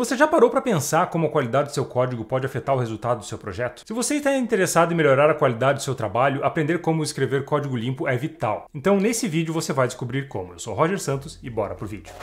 Você já parou para pensar como a qualidade do seu código pode afetar o resultado do seu projeto? Se você está interessado em melhorar a qualidade do seu trabalho, aprender como escrever código limpo é vital. Então, nesse vídeo você vai descobrir como. Eu sou Roger Santos e bora pro vídeo.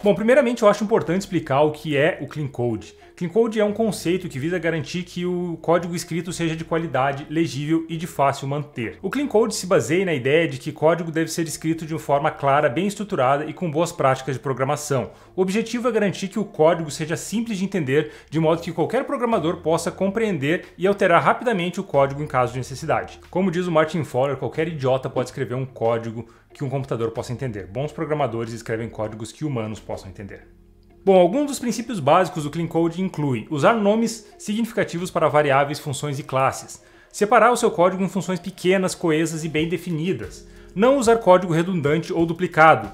Bom, primeiramente eu acho importante explicar o que é o Clean Code. Clean Code é um conceito que visa garantir que o código escrito seja de qualidade, legível e de fácil manter. O Clean Code se baseia na ideia de que código deve ser escrito de uma forma clara, bem estruturada e com boas práticas de programação. O objetivo é garantir que o código seja simples de entender, de modo que qualquer programador possa compreender e alterar rapidamente o código em caso de necessidade. Como diz o Martin Fowler, qualquer idiota pode escrever um código que um computador possa entender. Bons programadores escrevem códigos que humanos possam entender. Bom, alguns dos princípios básicos do Clean Code incluem usar nomes significativos para variáveis, funções e classes, separar o seu código em funções pequenas, coesas e bem definidas, não usar código redundante ou duplicado,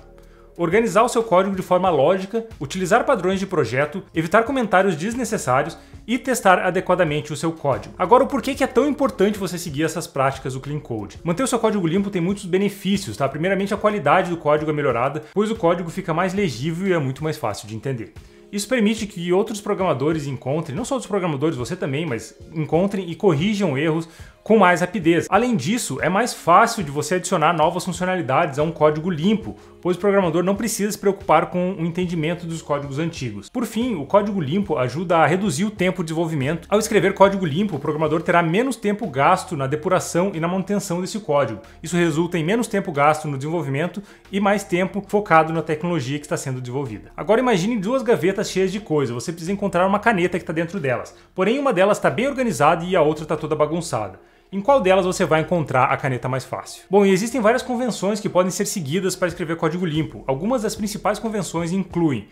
organizar o seu código de forma lógica, utilizar padrões de projeto, evitar comentários desnecessários e testar adequadamente o seu código. Agora, o porquê que é tão importante você seguir essas práticas do Clean Code? Manter o seu código limpo tem muitos benefícios, tá? Primeiramente, a qualidade do código é melhorada, pois o código fica mais legível e é muito mais fácil de entender. Isso permite que outros programadores encontrem, não só os programadores, você também, mas encontrem e corrijam erros com mais rapidez. Além disso, é mais fácil de você adicionar novas funcionalidades a um código limpo, pois o programador não precisa se preocupar com o entendimento dos códigos antigos. Por fim, o código limpo ajuda a reduzir o tempo de desenvolvimento. Ao escrever código limpo, o programador terá menos tempo gasto na depuração e na manutenção desse código. Isso resulta em menos tempo gasto no desenvolvimento e mais tempo focado na tecnologia que está sendo desenvolvida. Agora imagine duas gavetas cheias de coisa, você precisa encontrar uma caneta que está dentro delas. Porém, uma delas está bem organizada e a outra está toda bagunçada em qual delas você vai encontrar a caneta mais fácil. Bom, e existem várias convenções que podem ser seguidas para escrever código limpo. Algumas das principais convenções incluem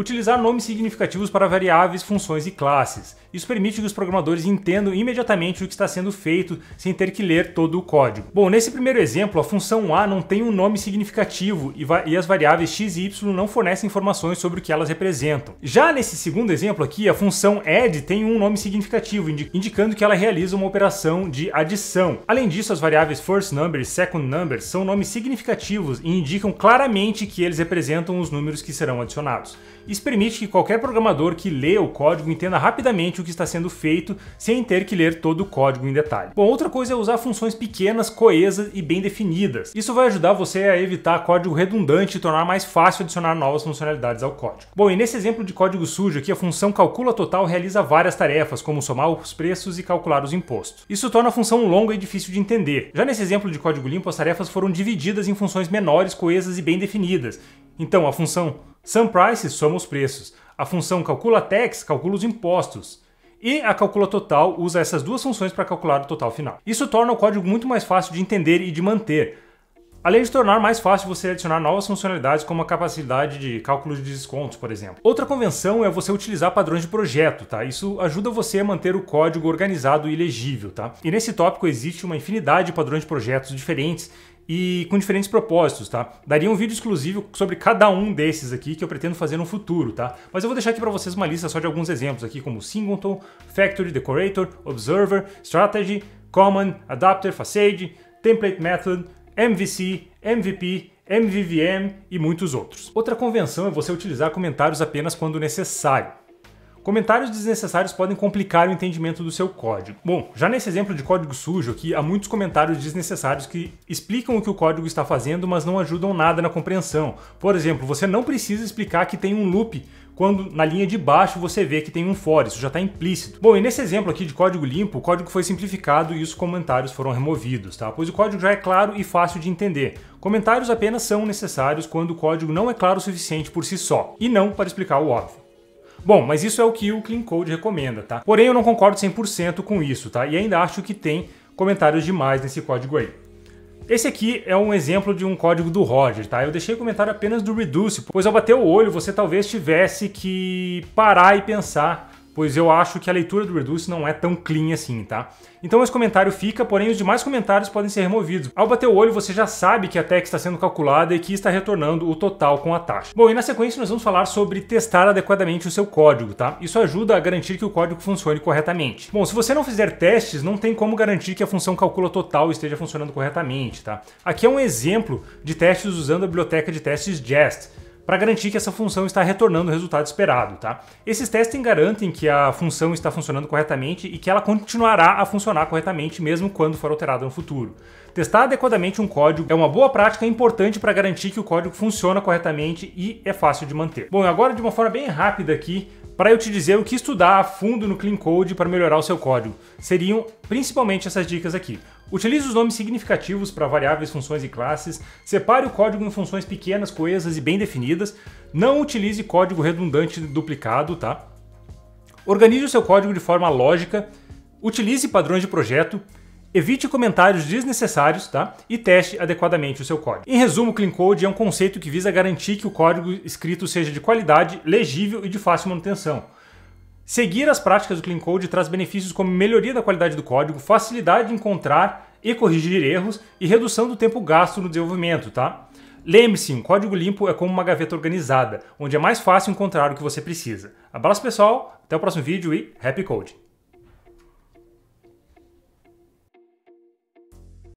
utilizar nomes significativos para variáveis, funções e classes. Isso permite que os programadores entendam imediatamente o que está sendo feito sem ter que ler todo o código. Bom, nesse primeiro exemplo, a função A não tem um nome significativo e, e as variáveis x e y não fornecem informações sobre o que elas representam. Já nesse segundo exemplo aqui, a função add tem um nome significativo, indi indicando que ela realiza uma operação de adição. Além disso, as variáveis first number e second number são nomes significativos e indicam claramente que eles representam os números que serão adicionados. Isso permite que qualquer programador que lê o código entenda rapidamente o que está sendo feito sem ter que ler todo o código em detalhe. Bom, outra coisa é usar funções pequenas, coesas e bem definidas. Isso vai ajudar você a evitar código redundante e tornar mais fácil adicionar novas funcionalidades ao código. Bom, e nesse exemplo de código sujo aqui, a função calcula total realiza várias tarefas, como somar os preços e calcular os impostos. Isso torna a função longa e difícil de entender. Já nesse exemplo de código limpo, as tarefas foram divididas em funções menores, coesas e bem definidas, então, a função SumPrice soma os preços, a função CalculaTax calcula os impostos, e a calcula total usa essas duas funções para calcular o total final. Isso torna o código muito mais fácil de entender e de manter, além de tornar mais fácil você adicionar novas funcionalidades como a capacidade de cálculo de descontos, por exemplo. Outra convenção é você utilizar padrões de projeto, tá? Isso ajuda você a manter o código organizado e legível, tá? E nesse tópico existe uma infinidade de padrões de projetos diferentes e com diferentes propósitos, tá? Daria um vídeo exclusivo sobre cada um desses aqui que eu pretendo fazer no futuro, tá? Mas eu vou deixar aqui para vocês uma lista só de alguns exemplos aqui, como Singleton, Factory, Decorator, Observer, Strategy, Common, Adapter, Facade, Template Method, MVC, MVP, MVVM e muitos outros. Outra convenção é você utilizar comentários apenas quando necessário. Comentários desnecessários podem complicar o entendimento do seu código. Bom, já nesse exemplo de código sujo aqui, há muitos comentários desnecessários que explicam o que o código está fazendo, mas não ajudam nada na compreensão. Por exemplo, você não precisa explicar que tem um loop quando na linha de baixo você vê que tem um for, isso já está implícito. Bom, e nesse exemplo aqui de código limpo, o código foi simplificado e os comentários foram removidos, tá? Pois o código já é claro e fácil de entender. Comentários apenas são necessários quando o código não é claro o suficiente por si só, e não para explicar o óbvio. Bom, mas isso é o que o Clean Code recomenda, tá? Porém, eu não concordo 100% com isso, tá? E ainda acho que tem comentários demais nesse código aí. Esse aqui é um exemplo de um código do Roger, tá? Eu deixei o comentário apenas do Reduce, pois ao bater o olho você talvez tivesse que parar e pensar pois eu acho que a leitura do Reduce não é tão clean assim, tá? Então esse comentário fica, porém os demais comentários podem ser removidos. Ao bater o olho, você já sabe que a tag está sendo calculada e que está retornando o total com a taxa. Bom, e na sequência nós vamos falar sobre testar adequadamente o seu código, tá? Isso ajuda a garantir que o código funcione corretamente. Bom, se você não fizer testes, não tem como garantir que a função calcula total esteja funcionando corretamente, tá? Aqui é um exemplo de testes usando a biblioteca de testes Jest para garantir que essa função está retornando o resultado esperado. Tá? Esses testes garantem que a função está funcionando corretamente e que ela continuará a funcionar corretamente mesmo quando for alterada no futuro. Testar adequadamente um código é uma boa prática importante para garantir que o código funciona corretamente e é fácil de manter. Bom, agora de uma forma bem rápida aqui, para eu te dizer o que estudar a fundo no Clean Code para melhorar o seu código. Seriam principalmente essas dicas aqui. Utilize os nomes significativos para variáveis, funções e classes, separe o código em funções pequenas, coesas e bem definidas, não utilize código redundante duplicado, tá? Organize o seu código de forma lógica, utilize padrões de projeto, Evite comentários desnecessários, tá? E teste adequadamente o seu código. Em resumo, Clean Code é um conceito que visa garantir que o código escrito seja de qualidade, legível e de fácil manutenção. Seguir as práticas do Clean Code traz benefícios como melhoria da qualidade do código, facilidade de encontrar e corrigir erros e redução do tempo gasto no desenvolvimento, tá? Lembre-se, um código limpo é como uma gaveta organizada, onde é mais fácil encontrar o que você precisa. Abraço pessoal, até o próximo vídeo e Happy Code!